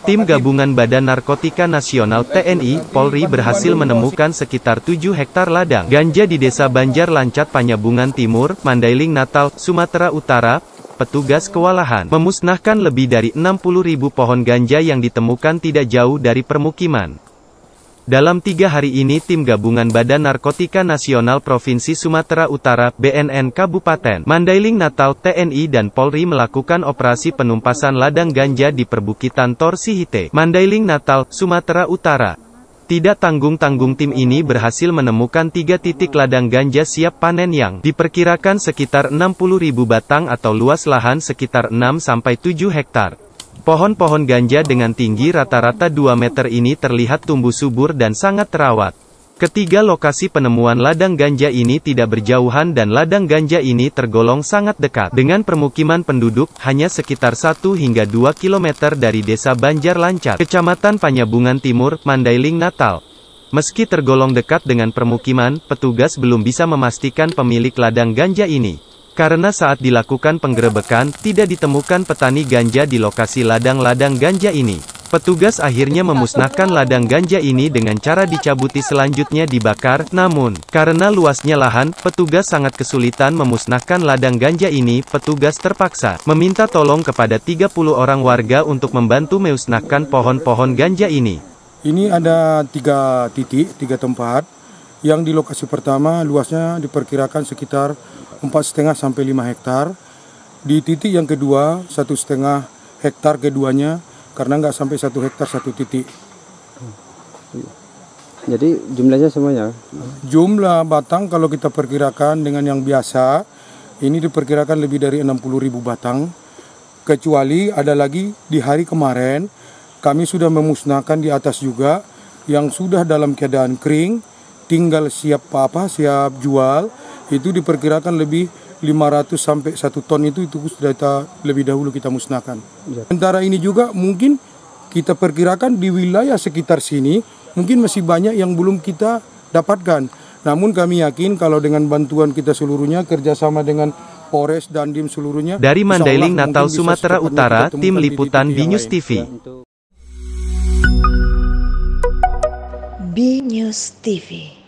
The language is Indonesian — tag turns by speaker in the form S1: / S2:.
S1: Tim gabungan Badan Narkotika Nasional TNI Polri berhasil menemukan sekitar 7 hektar ladang ganja di Desa Banjar Lancat Panyabungan Timur, Mandailing Natal, Sumatera Utara. Petugas kewalahan memusnahkan lebih dari 60.000 pohon ganja yang ditemukan tidak jauh dari permukiman. Dalam tiga hari ini tim gabungan Badan Narkotika Nasional Provinsi Sumatera Utara, BNN Kabupaten, Mandailing Natal, TNI dan Polri melakukan operasi penumpasan ladang ganja di perbukitan Torsihte, Mandailing Natal, Sumatera Utara. Tidak tanggung-tanggung tim ini berhasil menemukan tiga titik ladang ganja siap panen yang diperkirakan sekitar 60 ribu batang atau luas lahan sekitar 6-7 hektar. Pohon-pohon ganja dengan tinggi rata-rata 2 meter ini terlihat tumbuh subur dan sangat terawat. Ketiga lokasi penemuan ladang ganja ini tidak berjauhan dan ladang ganja ini tergolong sangat dekat dengan permukiman penduduk, hanya sekitar 1 hingga 2 km dari desa Banjar Lancat, Kecamatan Panyabungan Timur, Mandailing Natal. Meski tergolong dekat dengan permukiman, petugas belum bisa memastikan pemilik ladang ganja ini. Karena saat dilakukan penggerebekan, tidak ditemukan petani ganja di lokasi ladang-ladang ganja ini. Petugas akhirnya memusnahkan ladang ganja ini dengan cara dicabuti selanjutnya dibakar, namun, karena luasnya lahan, petugas sangat kesulitan memusnahkan ladang ganja ini, petugas terpaksa meminta tolong kepada 30 orang warga untuk membantu memusnahkan pohon-pohon ganja ini.
S2: Ini ada tiga titik, tiga tempat, yang di lokasi pertama luasnya diperkirakan sekitar 4,5 sampai 5 hektar. Di titik yang kedua 1,5 hektar keduanya karena nggak sampai 1 hektar satu titik. Jadi jumlahnya semuanya? Jumlah batang kalau kita perkirakan dengan yang biasa ini diperkirakan lebih dari 60 ribu batang. Kecuali ada lagi di hari kemarin kami sudah memusnahkan di atas juga yang sudah dalam keadaan kering tinggal siap apa siap jual itu diperkirakan lebih 500 sampai 1 ton itu itu sudah kita lebih dahulu kita musnahkan. Iya. Sementara ini juga mungkin kita perkirakan di wilayah sekitar sini mungkin masih banyak yang belum kita dapatkan. Namun kami yakin kalau dengan bantuan kita seluruhnya kerjasama dengan Polres dan Dim seluruhnya. Dari Mandailing Natal Sumatera Utara, tim liputan di News TV. Ya,
S1: B TV.